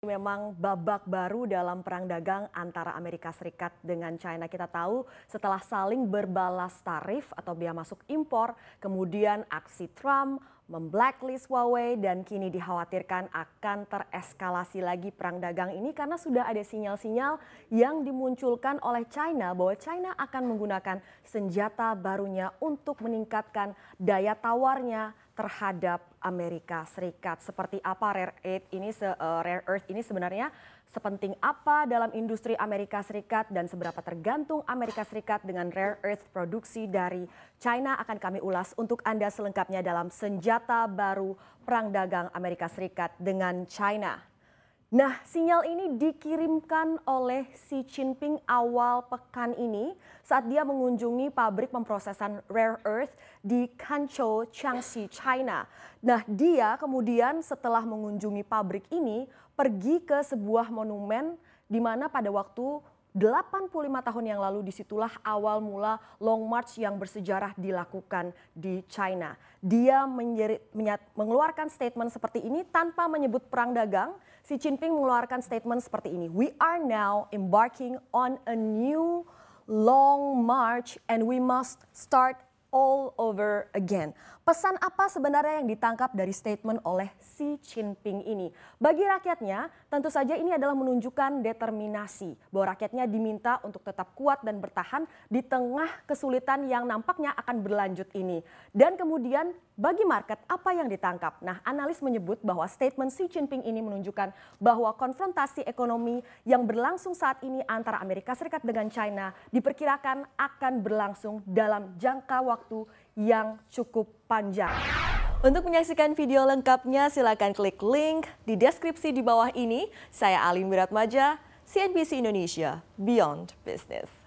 Memang babak baru dalam perang dagang antara Amerika Serikat dengan China. Kita tahu setelah saling berbalas tarif atau biaya masuk impor, kemudian aksi Trump, memblacklist Huawei dan kini dikhawatirkan akan tereskalasi lagi perang dagang ini karena sudah ada sinyal-sinyal yang dimunculkan oleh China bahwa China akan menggunakan senjata barunya untuk meningkatkan daya tawarnya terhadap Amerika Serikat. Seperti apa rare earth ini eh, rare earth ini sebenarnya sepenting apa dalam industri Amerika Serikat dan seberapa tergantung Amerika Serikat dengan rare earth produksi dari China akan kami ulas untuk Anda selengkapnya dalam senjata senjata baru perang dagang Amerika Serikat dengan China. Nah, sinyal ini dikirimkan oleh Xi Jinping awal pekan ini saat dia mengunjungi pabrik pemprosesan rare earth di Kanchou Changxi, China. Nah, dia kemudian setelah mengunjungi pabrik ini pergi ke sebuah monumen di mana pada waktu 85 tahun yang lalu disitulah awal mula Long March yang bersejarah dilakukan di China. Dia menyeri, menyat, mengeluarkan statement seperti ini tanpa menyebut perang dagang. Xi Jinping mengeluarkan statement seperti ini. We are now embarking on a new long march and we must start all over again. Pesan apa sebenarnya yang ditangkap dari statement oleh Xi Jinping ini? Bagi rakyatnya, tentu saja ini adalah menunjukkan determinasi bahwa rakyatnya diminta untuk tetap kuat dan bertahan di tengah kesulitan yang nampaknya akan berlanjut ini. Dan kemudian bagi market apa yang ditangkap? Nah, analis menyebut bahwa statement Xi Jinping ini menunjukkan bahwa konfrontasi ekonomi yang berlangsung saat ini antara Amerika Serikat dengan China diperkirakan akan berlangsung dalam jangka waktu waktu yang cukup panjang. Untuk menyaksikan video lengkapnya silakan klik link di deskripsi di bawah ini. Saya Alin Wiratmaja, CNBC Indonesia, Beyond Business.